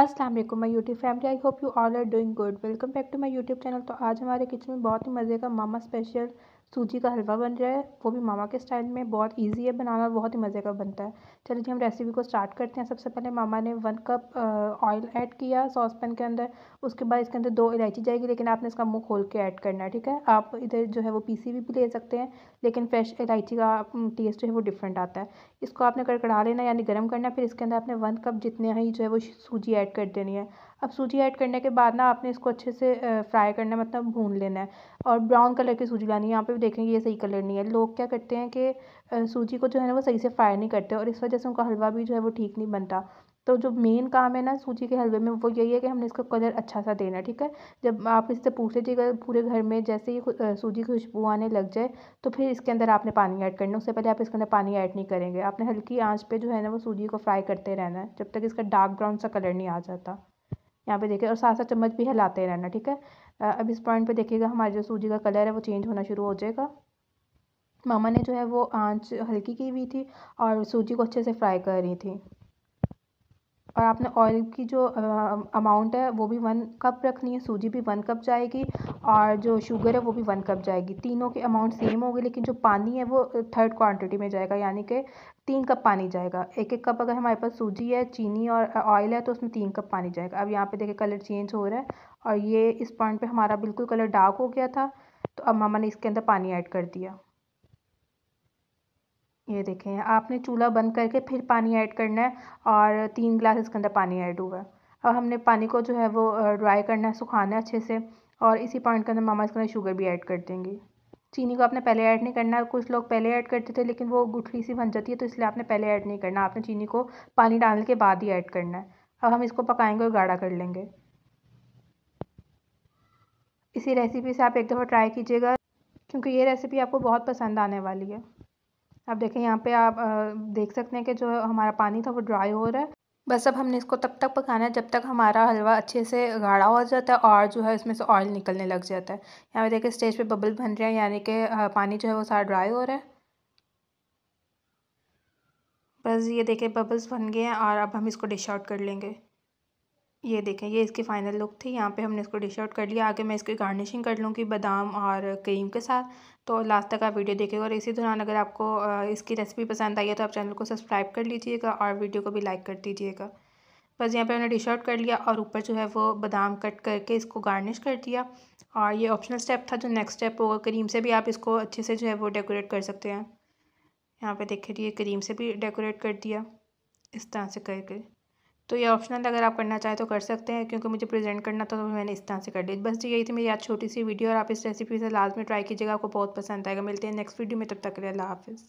Aslam my YouTube family I hope you all are doing good welcome back to my YouTube channel तो आज हमारे kitchen में बहुत ही मज़े का मामा स्पेशल सूजी का हलवा बन रहा है वो भी मामा के स्टाइल में बहुत इजी है बनाना बहुत ही मज़े का बनता है चलिए जी हम रेसिपी को स्टार्ट करते हैं सबसे पहले मामा ने वन कप ऑयल ऐड किया सॉस पैन के अंदर उसके बाद इसके अंदर दो इलायची जाएगी लेकिन आपने इसका मुँह खोल के ऐड करना है ठीक है आप इधर जो है वो पीसी भी, भी ले सकते हैं लेकिन फ्रेश इलायची का टेस्ट जो है वो डिफरेंट आता है इसको आपने कड़कड़ा लेना यानी गर्म करना फिर इसके अंदर आपने वन कप जितने ही जो है वो सूजी ऐड कर देनी है अब सूजी ऐड करने के बाद ना आपने इसको अच्छे से फ्राई करना है मतलब भून लेना है और ब्राउन कलर की सूजी लानी है यहाँ पे देखेंगे ये सही कलर नहीं है लोग क्या करते हैं कि सूजी को जो है ना वो सही से फ्राई नहीं करते और इस वजह से उनका हलवा भी जो है वो ठीक नहीं बनता तो जो मेन काम है ना सूजी के हलवे में वो यही है कि हमने इसका कलर अच्छा सा देना ठीक है जब आप इससे पूछ लीजिएगा पूरे घर में जैसे ही सूजी की खुशबू आने लग जाए तो फिर इसके अंदर आपने पानी ऐड करना उससे पहले आप इसके अंदर पानी ऐड नहीं करेंगे आपने हल्की आंच पे जो है ना वो सूजी को फ्राई करते रहना है जब तक इसका डार्क ब्राउन सा कलर नहीं आ जाता यहाँ पे देखिए और साथ साथ चम्मच भी हिलाते रहना ठीक है अब इस पॉइंट पे देखिएगा हमारी जो सूजी का कलर है वो चेंज होना शुरू हो जाएगा मामा ने जो है वो आंच हल्की की हुई थी और सूजी को अच्छे से फ्राई कर रही थी और आपने ऑयल की जो अमाउंट है वो भी वन कप रखनी है सूजी भी वन कप जाएगी और जो शुगर है वो भी वन कप जाएगी तीनों के अमाउंट सेम होगी लेकिन जो पानी है वो थर्ड क्वांटिटी में जाएगा यानी कि तीन कप पानी जाएगा एक एक कप अगर हमारे पास सूजी है चीनी और ऑयल है तो उसमें तीन कप पानी जाएगा अब यहाँ पर देखिए कलर चेंज हो रहा है और ये इस पॉइंट पर हमारा बिल्कुल कलर डार्क हो गया था तो अब मामा ने इसके अंदर पानी ऐड कर दिया ये देखें आपने चूल्हा बंद करके फिर पानी ऐड करना है और तीन गिलास इसके अंदर पानी ऐड हुआ है अब हमने पानी को जो है वो ड्राई करना है सुखाना है अच्छे से और इसी पॉइंट के अंदर मामा इसके अंदर शुगर भी ऐड कर देंगे चीनी को आपने पहले ऐड नहीं करना है कुछ लोग पहले ऐड करते थे लेकिन वो गुठली सी बन जाती है तो इसलिए आपने पहले ऐड नहीं करना आपने चीनी को पानी डालने के बाद ही ऐड करना है अब हम इसको पकाएंगे और गाढ़ा कर लेंगे इसी रेसिपी से आप एक दफ़ा ट्राई कीजिएगा क्योंकि ये रेसिपी आपको बहुत पसंद आने वाली है अब देखें यहाँ पे आप देख सकते हैं कि जो हमारा पानी था वो ड्राई हो रहा है बस अब हमने इसको तब तक पकाना है जब तक हमारा हलवा अच्छे से गाढ़ा हो जाता है और जो है इसमें से ऑयल निकलने लग जाता है यहाँ पे देखें स्टेज पे बबल बन रहे हैं यानी कि पानी जो है वो सारा ड्राई हो रहा है बस ये देखें बबल्स बन गए हैं और अब हम इसको डिश आउट कर लेंगे ये देखें ये इसके फाइनल लुक थी यहाँ पे हमने इसको डिश आउट कर लिया आगे मैं इसकी गार्निशिंग कर लूँगी बादाम और क्रीम के साथ तो लास्ट तक आप वीडियो देखेंगे और इसी दौरान अगर आपको इसकी रेसिपी पसंद आई है तो आप चैनल को सब्सक्राइब कर लीजिएगा और वीडियो को भी लाइक कर दीजिएगा बस यहाँ पे हमने डिश आउट कर लिया और ऊपर जो है वो बादाम कट करके इसको गार्निश कर दिया और ये ऑप्शनल स्टेप था जो नेक्स्ट स्टेप होगा क्रीम से भी आप इसको अच्छे से जो है वो डेकोरेट कर सकते हैं यहाँ पर देखिए ये क्रीम से भी डेकोरेट कर दिया इस तरह से करके तो ये ऑप्शनल अगर आप करना चाहें तो कर सकते हैं क्योंकि मुझे प्रेजेंट करना था तो मैंने इस तरह से कर दी बस यही थी मेरी आज छोटी सी वीडियो और आप इस रेसिपी से लाजमी ट्राई कीजिएगा आपको बहुत पसंद आएगा मिलते हैं नेक्स्ट वीडियो में तब तक के लिए अल्लाह हाफिज़